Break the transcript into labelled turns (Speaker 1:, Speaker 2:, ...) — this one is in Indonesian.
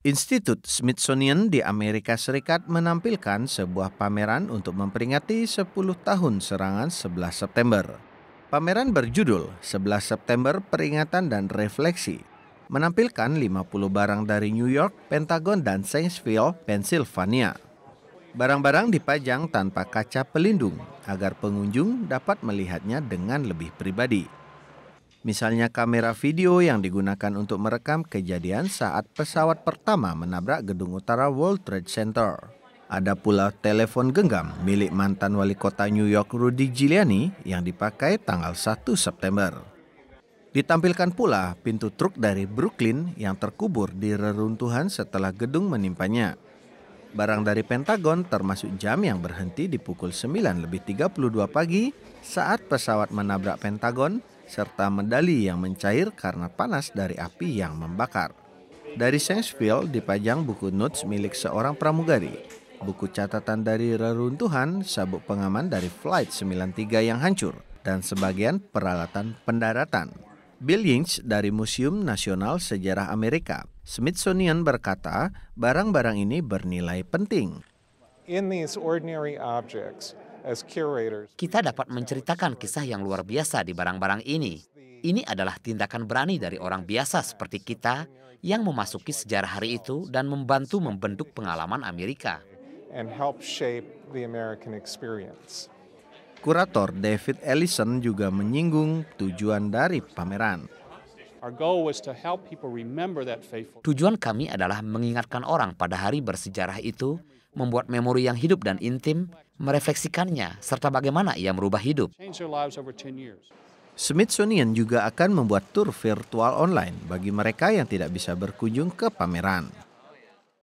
Speaker 1: Institut Smithsonian di Amerika Serikat menampilkan sebuah pameran untuk memperingati 10 tahun serangan 11 September. Pameran berjudul 11 September Peringatan dan Refleksi menampilkan 50 barang dari New York, Pentagon, dan Shanksville, Pennsylvania. Barang-barang dipajang tanpa kaca pelindung agar pengunjung dapat melihatnya dengan lebih pribadi. Misalnya kamera video yang digunakan untuk merekam kejadian saat pesawat pertama menabrak gedung utara World Trade Center. Ada pula telepon genggam milik mantan wali kota New York Rudy Giuliani yang dipakai tanggal 1 September. Ditampilkan pula pintu truk dari Brooklyn yang terkubur di reruntuhan setelah gedung menimpanya. Barang dari Pentagon termasuk jam yang berhenti di pukul 9 lebih 32 pagi saat pesawat menabrak Pentagon serta medali yang mencair karena panas dari api yang membakar. Dari Shanksville dipajang buku notes milik seorang pramugari, buku catatan dari reruntuhan, sabuk pengaman dari Flight 93 yang hancur, dan sebagian peralatan pendaratan. Bill dari Museum Nasional Sejarah Amerika, Smithsonian berkata, barang-barang ini bernilai penting.
Speaker 2: In these ordinary objects, kita dapat menceritakan kisah yang luar biasa di barang-barang ini. Ini adalah tindakan berani dari orang biasa seperti kita yang memasuki sejarah hari itu dan membantu membentuk pengalaman Amerika.
Speaker 1: Kurator David Ellison juga menyinggung tujuan dari pameran.
Speaker 2: Tujuan kami adalah mengingatkan orang pada hari bersejarah itu membuat memori yang hidup dan
Speaker 1: intim, merefleksikannya, serta bagaimana ia merubah hidup. Smithsonian juga akan membuat tur virtual online bagi mereka yang tidak bisa berkunjung ke pameran.